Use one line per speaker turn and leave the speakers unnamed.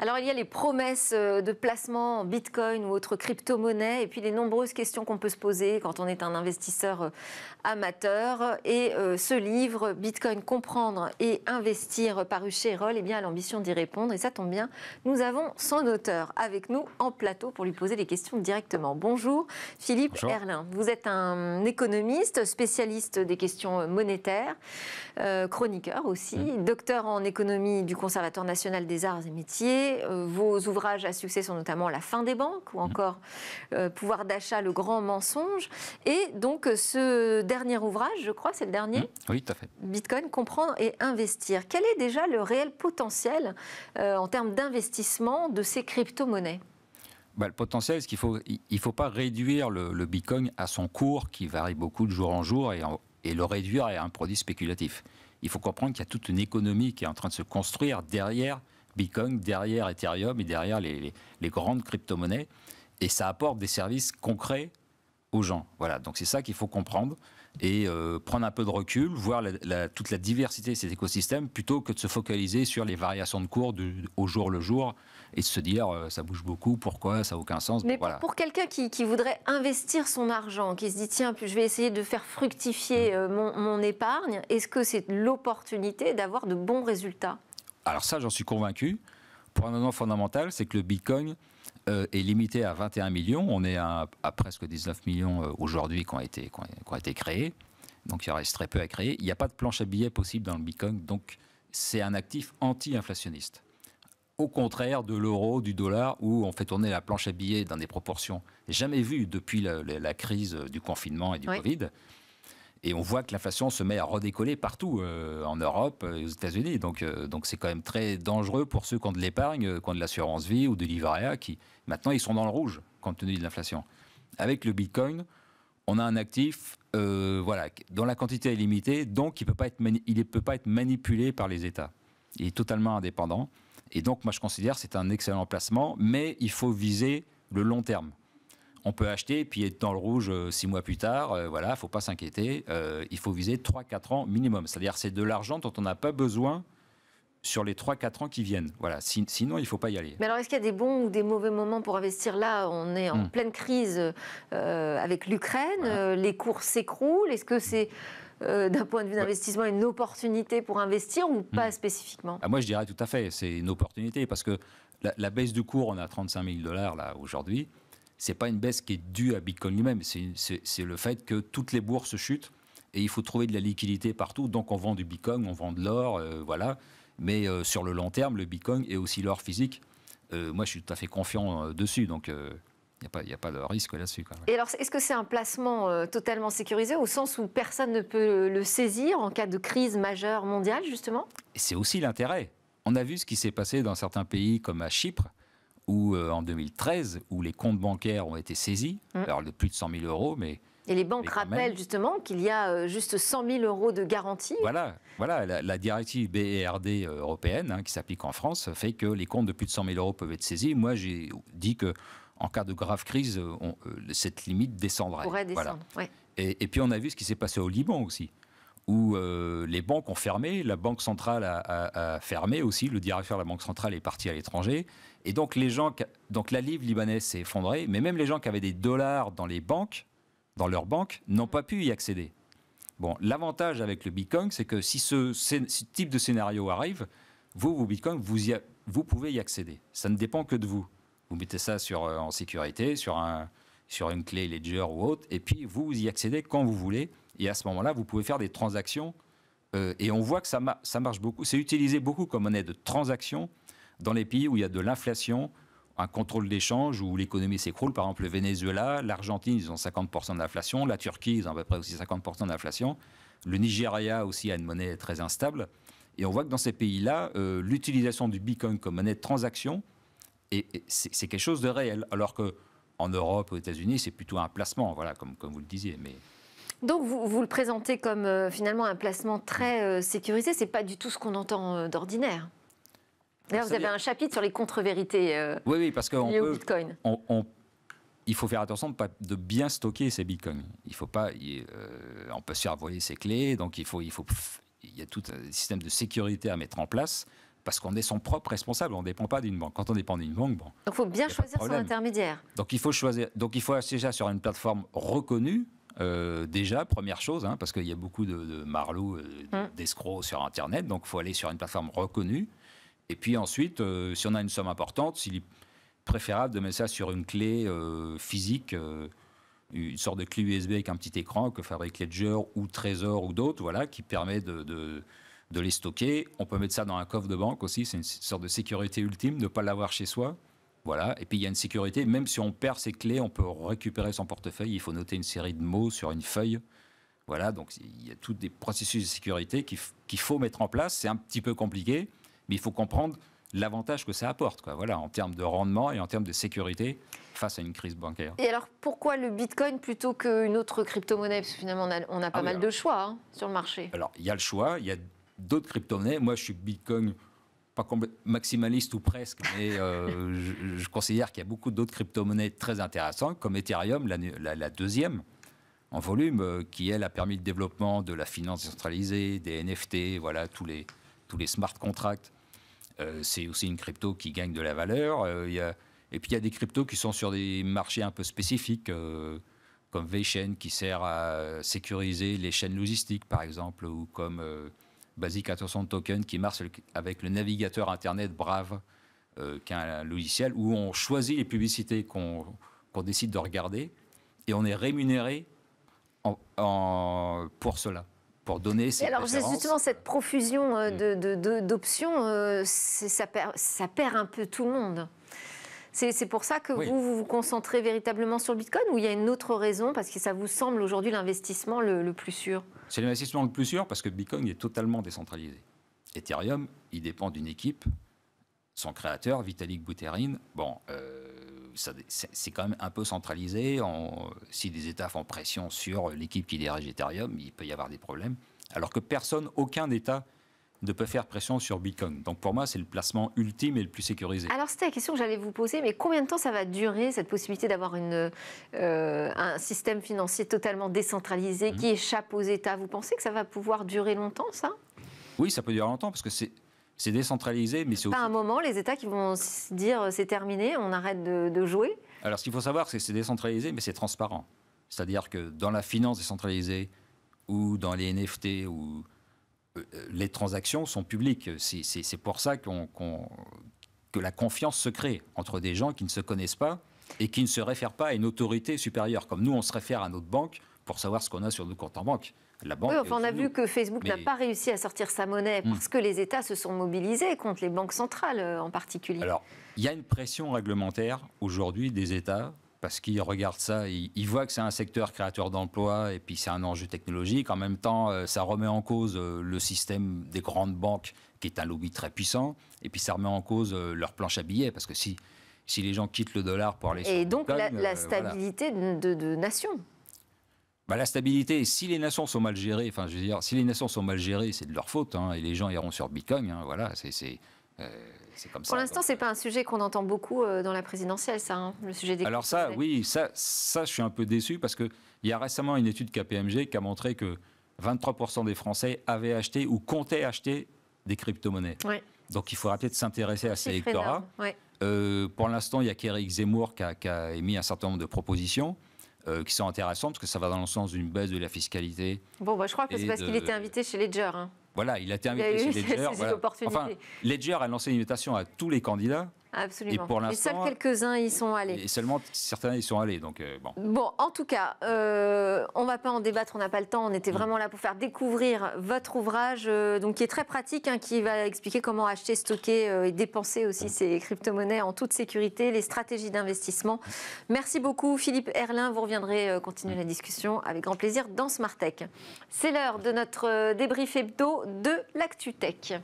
Alors il y a les promesses euh, de placement en bitcoin ou autres crypto-monnaies et puis les nombreuses questions qu'on peut se poser quand on est un investisseur euh, amateur. Et euh, ce livre, Bitcoin comprendre et investir, paru chez Roll, eh bien, a l'ambition d'y répondre. Et ça tombe bien, nous avons son auteur avec nous en plateau pour lui poser des questions directement. Bonjour Philippe Bonjour. Erlin. Vous êtes un économiste, spécialiste des questions monétaires, chroniqueur aussi, mm. docteur en économie du Conservatoire national des arts et métiers euh, vos ouvrages à succès sont notamment La fin des banques ou mm. encore euh, Pouvoir d'achat, le grand mensonge. Et donc euh, ce dernier ouvrage, je crois, c'est le dernier. Mm. Oui, tout à fait. Bitcoin, comprendre et investir. Quel est déjà le réel potentiel en termes d'investissement de ces crypto-monnaies
bah, le potentiel, c'est qu'il ne faut, il faut pas réduire le, Bitcoin à son cours qui varie beaucoup de jour en jour et, et le réduire à un produit spéculatif. Il faut comprendre qu'il y a toute une économie qui est en train de se construire derrière Bitcoin, derrière Ethereum et derrière les, grandes crypto-monnaies. Et ça apporte des services concrets aux gens. Voilà, donc c'est ça qu'il faut comprendre et euh, prendre un peu de recul, voir toute la diversité de cet écosystèmes plutôt que de se focaliser sur les variations de cours au jour le jour et de se dire euh, ça bouge beaucoup, pourquoi, ça n'a aucun sens. Mais voilà. pour
quelqu'un qui, voudrait investir son argent, qui se dit tiens, je vais essayer de faire fructifier mm. euh, mon épargne, est-ce que c'est l'opportunité d'avoir de bons résultats
alors ça, j'en suis convaincu. Pour un moment fondamental, c'est que le Bitcoin euh, est limité à 21 millions. On est à, presque 19 millions euh, aujourd'hui qui ont, été, créés. Donc il reste très peu à créer. Il n'y a pas de planche à billets possible dans le Bitcoin. Donc c'est un actif anti-inflationniste. Au contraire de l'euro, du dollar, où on fait tourner la planche à billets dans des proportions jamais vues depuis la, crise du confinement et du Covid. Et on voit que l'inflation se met à redécoller partout, euh, en Europe, euh, aux États-Unis. Donc, euh, donc c'est quand même très dangereux pour ceux qui ont de l'épargne, qui ont de l'assurance vie ou de l'ivrea, qui maintenant ils sont dans le rouge compte tenu de l'inflation. Avec le Bitcoin, on a un actif, voilà, dont la quantité est limitée, donc il ne peut, pas être peut pas être manipulé par les États. Il est totalement indépendant. Et donc, moi, je considère que c'est un excellent placement, mais il faut viser le long terme on peut acheter et puis être dans le rouge euh, six mois plus tard. il euh, voilà, faut pas s'inquiéter. Euh, il faut viser 3-4 ans minimum. C'est-à-dire c'est de l'argent dont on n'a pas besoin sur les 3-4 ans qui viennent. Voilà, sinon, il ne faut pas y aller.
Mais alors, est-ce qu'il y a des bons ou des mauvais moments pour investir Là, on est en hmm. pleine crise avec l'Ukraine, les cours s'écroulent. Est-ce que c'est, d'un point de vue d'investissement, une opportunité pour investir ou pas hmm. spécifiquement
ah, Moi, je dirais tout à fait, c'est une opportunité parce que la, baisse du cours, on a 35 000 dollars là aujourd'hui c'est pas une baisse qui est due à Bitcoin lui-même, c'est le fait que toutes les bourses chutent et il faut trouver de la liquidité partout. Donc on vend du Bitcoin, on vend de l'or, euh, voilà. Mais euh, sur le long terme, le Bitcoin et aussi l'or physique, euh, moi je suis tout à fait confiant dessus. Donc il n'y a, pas de risque là-dessus.
Et alors, est-ce que c'est un placement totalement sécurisé au sens où personne ne peut le saisir en cas de crise majeure mondiale, justement
C'est aussi l'intérêt. On a vu ce qui s'est passé dans certains pays comme à Chypre, ou euh, en 2013, où les comptes bancaires ont été saisis, mm. alors de plus de 100 000 euros, mais...
Et les banques rappellent justement qu'il y a euh, juste 100 000 euros de garantie.
Voilà, voilà la, directive BERD euh, européenne hein, qui s'applique en France fait que les comptes de plus de 100 000 euros peuvent être saisis. Moi, j'ai dit que en cas de grave crise, on, cette limite descendrait. Pourrait descendre, et, puis on a vu ce qui s'est passé au Liban aussi où euh, les banques ont fermé, la Banque centrale a, fermé aussi, le directeur de la Banque centrale est parti à l'étranger. Et donc, les gens, donc la livre libanaise s'est effondrée, mais même les gens qui avaient des dollars dans les banques, dans leurs banques, n'ont pas pu y accéder. Bon, l'avantage avec le Bitcoin, c'est que si ce, type de scénario arrive, vous, vous Bitcoin, vous, y vous pouvez y accéder. Ça ne dépend que de vous. Vous mettez ça sur, euh, en sécurité, sur un, sur une clé Ledger ou autre, et puis vous, y accédez quand vous voulez, et à ce moment-là, vous pouvez faire des transactions, euh, et on voit que ça, marche beaucoup, c'est utilisé beaucoup comme monnaie de transaction dans les pays où il y a de l'inflation, un contrôle d'échange où l'économie s'écroule, par exemple le Venezuela, l'Argentine, ils ont 50% d'inflation, la Turquie, ils ont à peu près aussi 50% d'inflation, le Nigeria aussi a une monnaie très instable, et on voit que dans ces pays-là, euh, l'utilisation du Bitcoin comme monnaie de transaction, c'est quelque chose de réel, alors que en Europe, aux États-Unis, c'est plutôt un placement, voilà, comme, comme vous le disiez. Mais...
Donc vous, vous le présentez comme euh, finalement un placement très sécurisé. Euh, sécurisé, c'est pas du tout ce qu'on entend euh, d'ordinaire. D'ailleurs, vous avez un chapitre sur les contre-vérités
oui, oui, parce liées peut, au Bitcoin. il faut faire attention de, bien stocker ces bitcoins. Il faut pas, on peut se faire voler ses clés, donc il faut, il faut, il y a tout un système de sécurité à mettre en place parce qu'on est son propre responsable, on ne dépend pas d'une banque. Quand on dépend d'une banque, bon. Donc
il faut bien choisir son intermédiaire.
Donc il faut choisir. Donc il faut déjà sur une plateforme reconnue. Euh, déjà, première chose, hein, parce qu'il y a beaucoup de, de marlots, euh, mm. d'escrocs sur Internet, donc il faut aller sur une plateforme reconnue. Et puis ensuite, euh, si on a une somme importante, s'il est préférable de mettre ça sur une clé physique une sorte de clé USB avec un petit écran que fabrique Ledger ou Trésor ou d'autres, voilà, qui permet de, de les stocker. On peut mettre ça dans un coffre de banque aussi, c'est une sorte de sécurité ultime, de ne pas l'avoir chez soi. Voilà. Et puis il y a une sécurité, même si on perd ses clés, on peut récupérer son portefeuille. Il faut noter une série de mots sur une feuille. Voilà, donc il y a tous des processus de sécurité qu'il faut mettre en place. C'est un petit peu compliqué, mais il faut comprendre l'avantage que ça apporte, quoi. Voilà, en termes de rendement et en termes de sécurité face à une crise bancaire.
Et alors, pourquoi le Bitcoin plutôt qu'une autre crypto-monnaie Parce que finalement, on a, on a ah pas mal de choix hein, sur le marché.
Alors, il y a le choix, il y a d'autres crypto-monnaies. Moi, je suis Bitcoin pas maximaliste ou presque, mais euh, je, considère qu'il y a beaucoup d'autres crypto-monnaies très intéressantes, comme Ethereum, la, la, deuxième en volume, euh, qui, elle, a permis le développement de la finance décentralisée, des NFT, voilà, tous les, tous les smart contracts. Euh, c'est aussi une crypto qui gagne de la valeur. et puis, il y a des cryptos qui sont sur des marchés un peu spécifiques, comme VeChain, qui sert à sécuriser les chaînes logistiques, par exemple, ou comme... Basic 400 Token qui marche avec le navigateur Internet Brave, euh, qu'un logiciel où on choisit les publicités qu'on décide de regarder et on est rémunéré pour cela. Pour donner ses alors justement
cette profusion euh, mm. d'options, de, euh, ça perd un peu tout le monde. C'est pour ça que vous, vous, concentrez véritablement sur Bitcoin ou il y a une autre raison parce que ça vous semble aujourd'hui l'investissement le, plus sûr
C'est l'investissement le plus sûr parce que Bitcoin est totalement décentralisé. Ethereum, il dépend d'une équipe. Son créateur, Vitalik Buterin, bon, euh, c'est quand même un peu centralisé. si des États font pression sur l'équipe qui dirige Ethereum, il peut y avoir des problèmes. Alors que personne, aucun État de peut faire pression sur Bitcoin. Donc pour moi, c'est le placement ultime et le plus sécurisé.
Alors c'était la question que j'allais vous poser, mais combien de temps ça va durer cette possibilité d'avoir euh, un système financier totalement décentralisé mhm. qui échappe aux États Vous pensez que ça va pouvoir durer longtemps, ça
Oui, ça peut durer longtemps parce que c'est décentralisé, mais c'est aussi...
Pas un moment, les États qui vont se dire euh, c'est terminé, on arrête de, de jouer
Alors, ce qu'il faut savoir, c'est que c'est décentralisé, mais c'est transparent. C'est-à-dire que dans la finance décentralisée, ou dans les NFT, ou les transactions sont publiques. C'est pour ça que la confiance se crée entre des gens qui ne se connaissent pas et qui ne se réfèrent pas à une autorité supérieure. Comme nous, on se réfère à notre banque pour savoir ce qu'on a sur nos comptes en banque. La on a vu
que Facebook n'a pas réussi à sortir sa monnaie hmm. parce que les États se sont mobilisés contre les banques centrales euh, en
particulier. Alors, il y a une pression réglementaire aujourd'hui des États parce qu'ils regardent ça, ils, voient que c'est un secteur créateur d'emplois et puis c'est un enjeu technologique. En même temps, euh, ça remet en cause euh, le système des grandes banques, qui est un lobby très puissant, et puis ça remet en cause euh, leur planche à billets, parce que si, si les gens quittent le dollar pour aller... Et donc la, stabilité
de, de nations
bah, la stabilité, si les nations sont mal gérées, si les nations sont mal c'est de leur faute, hein, et les gens iront sur Bitcoin, hein, voilà, c'est euh, comme Pour l'instant,
ce n'est pas un sujet qu'on entend beaucoup euh, dans la présidentielle, ça, hein, le sujet des.
Alors ça, oui, ça, ça, je suis un peu déçu parce qu'il y a récemment une étude KPMG qui a montré que 23% des Français avaient acheté ou comptaient acheter des crypto-monnaies. Donc il faudra peut-être s'intéresser à ces électorats. Ouais. Euh, pour l'instant, il y a qu'Éric Zemmour qui a, émis un certain nombre de propositions qui sont intéressantes parce que ça va dans le sens d'une baisse de la fiscalité. Bon, bah, je crois que c'est parce qu'il était
invité chez Ledger. Hein
voilà, il a été invité chez Ledger. Enfin, Ledger a lancé une invitation à tous les candidats
Absolument. Et seuls quelques-uns y sont allés. Et
seulement certains y sont allés. Donc, euh, bon.
bon, en tout cas, euh, on ne va pas en débattre, on n'a pas le temps. On était mm. vraiment là pour faire découvrir votre ouvrage, euh, donc, qui est très pratique, hein, qui va expliquer comment acheter, stocker et dépenser aussi mm. ces crypto-monnaies en toute sécurité, les stratégies d'investissement. Merci beaucoup, Philippe Erlin. Vous reviendrez continuer mm. la discussion avec grand plaisir dans Smart C'est l'heure de notre débrief hebdo de l'ActuTech.